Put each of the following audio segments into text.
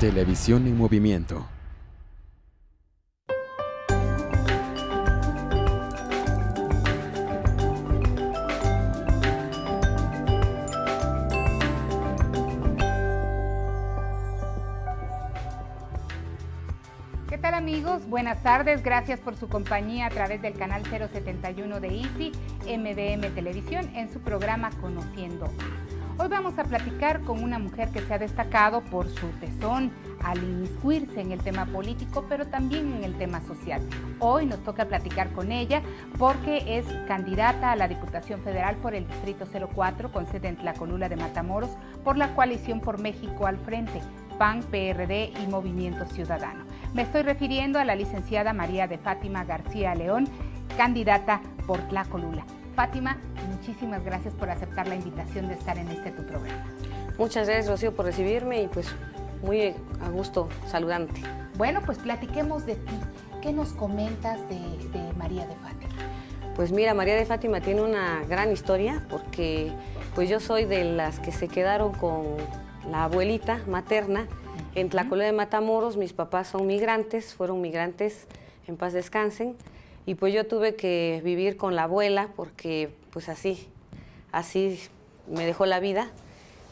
Televisión en movimiento. ¿Qué tal amigos? Buenas tardes, gracias por su compañía a través del canal 071 de ICI, MDM Televisión, en su programa Conociendo Hoy vamos a platicar con una mujer que se ha destacado por su tesón al inmiscuirse en el tema político, pero también en el tema social. Hoy nos toca platicar con ella porque es candidata a la Diputación Federal por el Distrito 04 con sede en Tlacolula de Matamoros por la coalición por México al frente. PAN, PRD y Movimiento Ciudadano. Me estoy refiriendo a la licenciada María de Fátima García León, candidata por Tlacolula. Fátima, muchísimas gracias por aceptar la invitación de estar en este tu programa. Muchas gracias, Rocío, por recibirme y pues muy a gusto saludante. Bueno, pues platiquemos de ti. ¿Qué nos comentas de, María de Fátima? Pues mira, María de Fátima tiene una gran historia porque pues yo soy de las que se quedaron con la abuelita materna en Tlacolé de Matamoros. Mis papás son migrantes, fueron migrantes, en paz descansen. Y pues yo tuve que vivir con la abuela porque pues así, así me dejó la vida.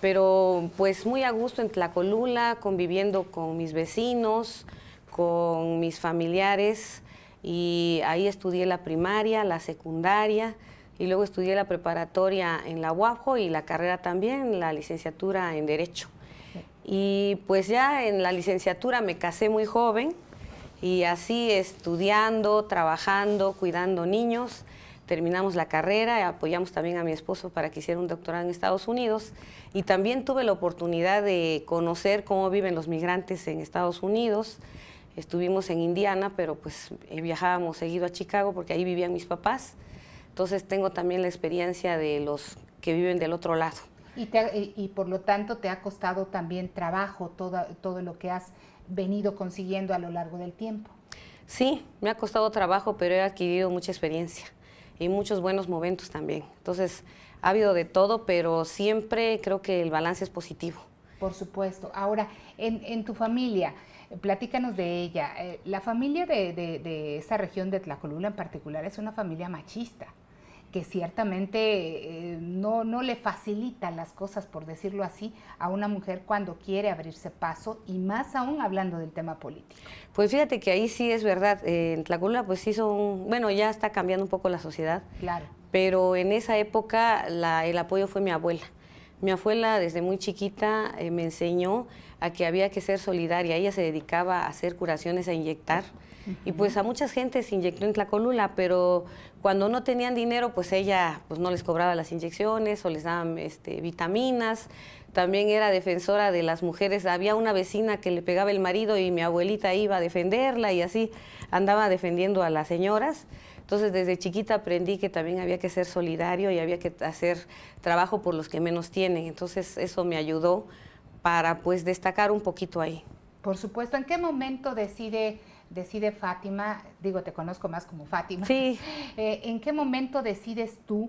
Pero pues muy a gusto en Tlacolula, conviviendo con mis vecinos, con mis familiares. Y ahí estudié la primaria, la secundaria y luego estudié la preparatoria en la UAPO y la carrera también, la licenciatura en Derecho. Y pues ya en la licenciatura me casé muy joven y así estudiando, trabajando, cuidando niños terminamos la carrera, apoyamos también a mi esposo para que hiciera un doctorado en Estados Unidos y también tuve la oportunidad de conocer cómo viven los migrantes en Estados Unidos. Estuvimos en Indiana, pero pues eh, viajábamos seguido a Chicago porque ahí vivían mis papás. Entonces tengo también la experiencia de los que viven del otro lado. Y, eh, y por lo tanto te ha costado también trabajo todo, todo lo que has venido consiguiendo a lo largo del tiempo. Sí, me ha costado trabajo, pero he adquirido mucha experiencia y muchos buenos momentos también. Entonces, ha habido de todo, pero siempre creo que el balance es positivo. Por supuesto. Ahora, en, en tu familia, platícanos de ella. Eh, la familia de, de, de esta región de Tlacolula en particular es una familia machista que ciertamente eh, no, no le facilita las cosas, por decirlo así, a una mujer cuando quiere abrirse paso y más aún hablando del tema político. Pues fíjate que ahí sí es verdad, eh, en Tlacula pues hizo un, bueno, ya está cambiando un poco la sociedad. Claro. Pero en esa época la, el apoyo fue mi abuela. Mi abuela desde muy chiquita eh, me enseñó a que había que ser solidaria. Ella se dedicaba a hacer curaciones, a inyectar. Y pues a muchas gente se inyectó en Tlacolula, pero cuando no tenían dinero, pues ella pues no les cobraba las inyecciones o les daban este, vitaminas. También era defensora de las mujeres. Había una vecina que le pegaba el marido y mi abuelita iba a defenderla y así andaba defendiendo a las señoras. Entonces, desde chiquita aprendí que también había que ser solidario y había que hacer trabajo por los que menos tienen. Entonces, eso me ayudó para pues destacar un poquito ahí. Por supuesto, ¿en qué momento decide, decide Fátima, digo, te conozco más como Fátima, sí. Eh, ¿en qué momento decides tú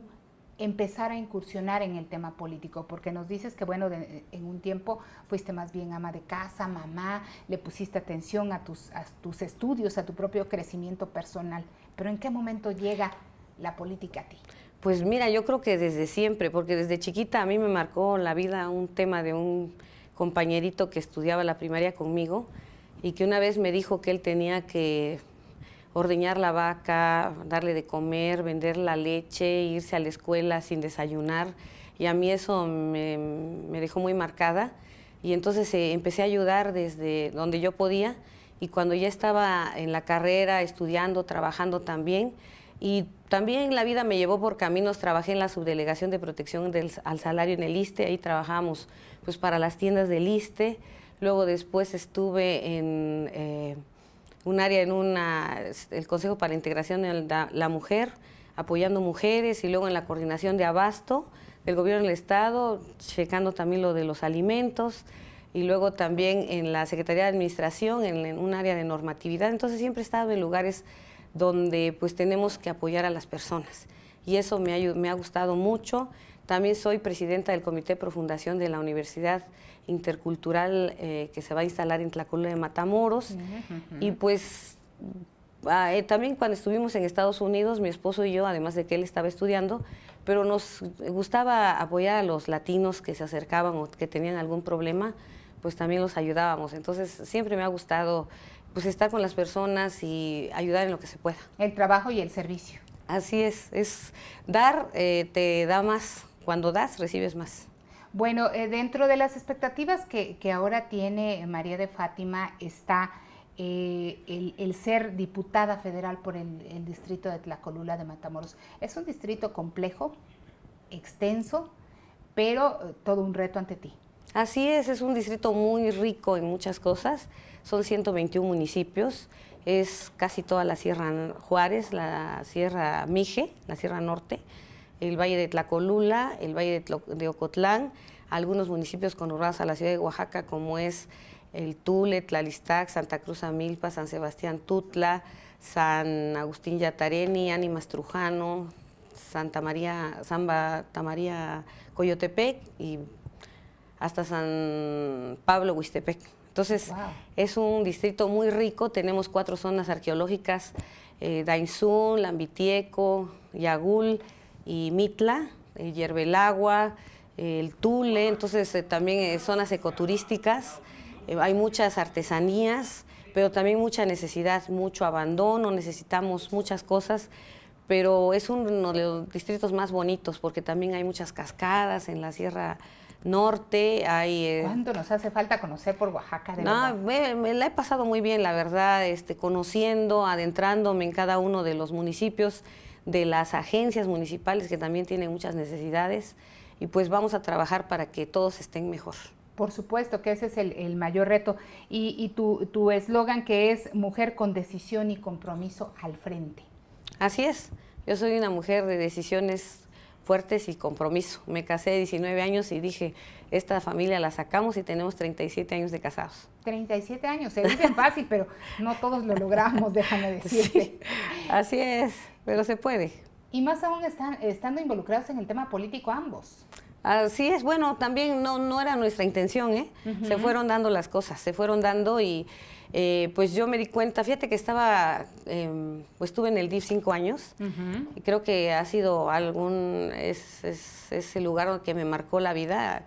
empezar a incursionar en el tema político, porque nos dices que, bueno, en un tiempo fuiste más bien ama de casa, mamá, le pusiste atención a tus, a tus estudios, a tu propio crecimiento personal, pero ¿en qué momento llega la política a ti? Pues mira, yo creo que desde siempre, porque desde chiquita a mí me marcó la vida un tema de un compañerito que estudiaba la primaria conmigo y que una vez me dijo que él tenía que ordeñar la vaca, darle de comer, vender la leche, irse a la escuela sin desayunar. Y a mí eso me, dejó muy marcada. Y entonces eh, empecé a ayudar desde donde yo podía. Y cuando ya estaba en la carrera, estudiando, trabajando también, y también la vida me llevó por caminos, trabajé en la subdelegación de protección al salario en el ISTE, ahí trabajamos pues, para las tiendas del ISTE, luego después estuve en... Eh, un área en una, este, el Consejo para la Integración de la, Mujer, apoyando mujeres y luego en la coordinación de abasto del gobierno del Estado, checando también lo de los alimentos y luego también en la Secretaría de Administración, en, un área de normatividad. Entonces siempre he estado en lugares donde pues tenemos que apoyar a las personas y eso me ha, me ha gustado mucho. También soy presidenta del Comité de Profundación de la Universidad intercultural eh, que se va a instalar en Tlacolula de Matamoros. Y pues ah, eh, también cuando estuvimos en Estados Unidos, mi esposo y yo, además de que él estaba estudiando, pero nos gustaba apoyar a los latinos que se acercaban o que tenían algún problema, pues también los ayudábamos. Entonces siempre me ha gustado pues estar con las personas y ayudar en lo que se pueda. El trabajo y el servicio. Así es, es dar, eh, te da más. Cuando das, recibes más. Bueno, eh, dentro de las expectativas que, ahora tiene María de Fátima está eh, el, ser diputada federal por el, distrito de Tlacolula de Matamoros. Es un distrito complejo, extenso, pero eh, todo un reto ante ti. Así es, es un distrito muy rico en muchas cosas. Son 121 municipios, es casi toda la Sierra Juárez, la Sierra Mije, la Sierra Norte el Valle de Tlacolula, el Valle de, Ocotlán, algunos municipios conurbados a la ciudad de Oaxaca, como es el Tule, Tlalistac, Santa Cruz Amilpa, San Sebastián Tutla, San Agustín Yatareni, Ánimas Trujano, Santa María, Santa Tamaría Coyotepec y hasta San Pablo Huistepec. Entonces, es un distrito muy rico, tenemos cuatro zonas arqueológicas, eh, Dainzú, Lambitieco, Yagul, y Mitla, eh, el agua eh, el Tule, entonces eh, también zonas ecoturísticas, hay muchas artesanías, pero también mucha necesidad, mucho abandono, necesitamos muchas cosas, pero es uno de los distritos más bonitos porque también hay muchas cascadas en la Sierra Norte, hay... ¿Cuánto nos hace falta conocer por Oaxaca? De no, ah, me, la he pasado muy bien, la verdad, este, conociendo, adentrándome en cada uno de los municipios de las agencias municipales que también tienen muchas necesidades y pues vamos a trabajar para que todos estén mejor. Por supuesto que ese es el, mayor reto. Y, tu eslogan que es mujer con decisión y compromiso al frente. Así es. Yo soy una mujer de decisiones fuertes y compromiso. Me casé de 19 años y dije, esta familia la sacamos y tenemos 37 años de casados. 37 años, se dice fácil, pero no todos lo logramos, déjame decirte. así es, pero se puede. Y más aún están, estando involucrados en el tema político ambos. Así es, bueno, también no, no era nuestra intención, ¿eh? Se fueron dando las cosas, se fueron dando y eh, pues yo me di cuenta, fíjate que estaba, em, pues estuve en el DIF cinco años y creo que ha sido algún, es, el lugar que me marcó la vida.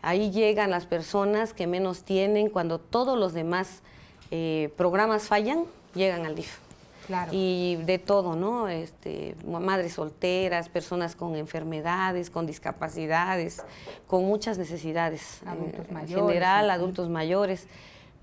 Ahí llegan las personas que menos tienen cuando todos los demás eh, programas fallan, llegan al DIF. Y de todo, ¿no? Este, madres solteras, personas con enfermedades, con discapacidades, con muchas necesidades. Adultos eh, mayores. En general, adultos mayores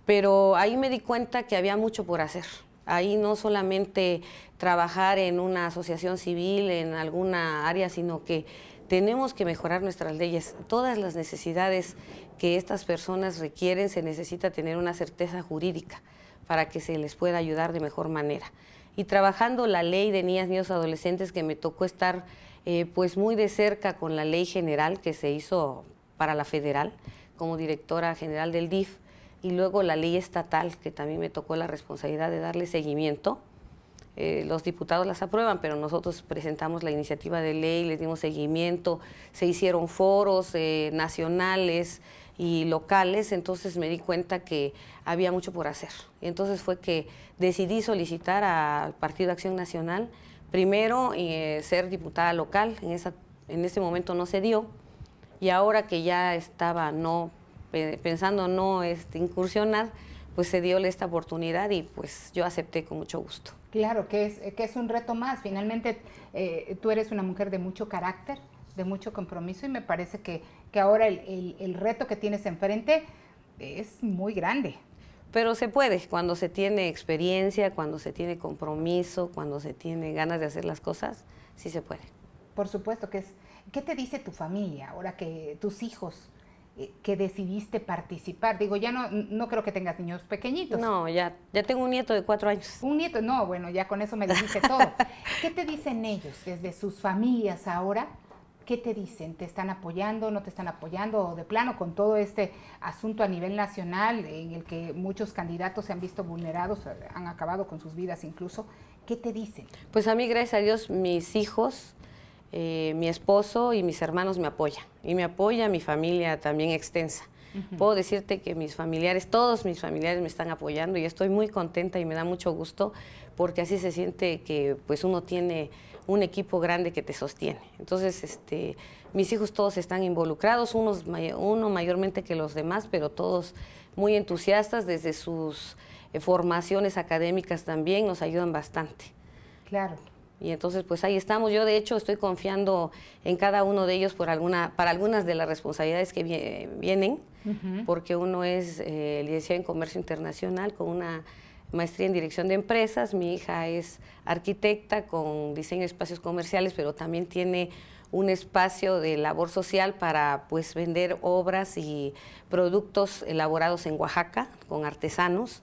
pero ahí me di cuenta que había mucho por hacer. Ahí no solamente trabajar en una asociación civil, en alguna área, sino que tenemos que mejorar nuestras leyes. Todas las necesidades que estas personas requieren se necesita tener una certeza jurídica para que se les pueda ayudar de mejor manera. Y trabajando la ley de niñas, niños, adolescentes, que me tocó estar eh, pues muy de cerca con la ley general que se hizo para la federal como directora general del DIF, y luego la ley estatal, que también me tocó la responsabilidad de darle seguimiento. Eh, los diputados las aprueban, pero nosotros presentamos la iniciativa de ley, les dimos seguimiento, se hicieron foros eh, nacionales y locales, entonces me di cuenta que había mucho por hacer. Entonces fue que decidí solicitar al Partido Acción Nacional, primero eh, ser diputada local, en, esa, en ese momento no se dio, y ahora que ya estaba no pensando no este, incursionar, pues se dio esta oportunidad y pues yo acepté con mucho gusto. Claro, que es, que es un reto más. Finalmente, eh, tú eres una mujer de mucho carácter, de mucho compromiso y me parece que, ahora el, reto que tienes enfrente es muy grande. Pero se puede, cuando se tiene experiencia, cuando se tiene compromiso, cuando se tiene ganas de hacer las cosas, sí se puede. Por supuesto es. ¿Qué te dice tu familia ahora que tus hijos eh, que decidiste participar? Digo, ya no, no creo que tengas niños pequeñitos. No, ya, ya tengo un nieto de cuatro años. Un nieto, no, bueno, ya con eso me dijiste todo. ¿Qué te dicen ellos desde sus familias ahora? ¿Qué te dicen? ¿Te están apoyando? ¿No te están apoyando? ¿O de plano con todo este asunto a nivel nacional en el que muchos candidatos se han visto vulnerados, eh, han acabado con sus vidas incluso? ¿Qué te dicen? Pues a mí, gracias a Dios, mis hijos eh, mi esposo y mis hermanos me apoyan. Y me apoya mi familia también extensa. Puedo decirte que mis familiares, todos mis familiares me están apoyando y estoy muy contenta y me da mucho gusto porque así se siente que pues uno tiene un equipo grande que te sostiene. Entonces, este, mis hijos todos están involucrados, uno mayormente que los demás, pero todos muy entusiastas desde sus eh, formaciones académicas también, nos ayudan bastante. Claro. Y entonces, pues ahí estamos. Yo, de hecho, estoy confiando en cada uno de ellos por alguna, para algunas de las responsabilidades que vienen, porque uno es eh, licenciado en Comercio Internacional con una maestría en Dirección de Empresas, mi hija es arquitecta con diseño de espacios comerciales, pero también tiene un espacio de labor social para pues vender obras y productos elaborados en Oaxaca con artesanos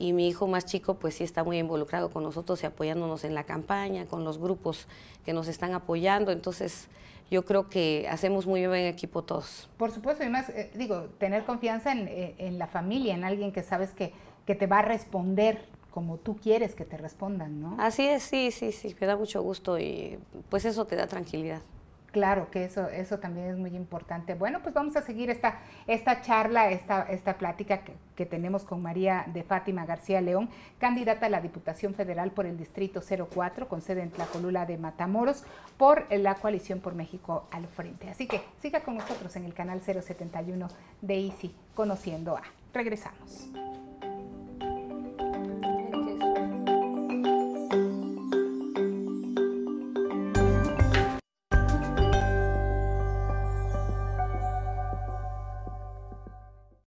y mi hijo más chico pues sí está muy involucrado con nosotros y apoyándonos en la campaña, con los grupos que nos están apoyando, entonces yo creo que hacemos muy bien equipo todos. Por supuesto, y más, eh, digo, tener confianza eh, en, la familia, en alguien que sabes que, que te va a responder como tú quieres que te respondan, ¿no? Así es, sí, sí, sí, me da mucho gusto y pues eso te da tranquilidad. Claro que eso, eso también es muy importante. Bueno, pues vamos a seguir esta, esta charla, esta, esta plática que, que, tenemos con María de Fátima García León, candidata a la Diputación Federal por el Distrito 04, con sede en Tlacolula de Matamoros, por la coalición por México al frente. Así que siga con nosotros en el canal 071 de ICI, Conociendo a. Regresamos.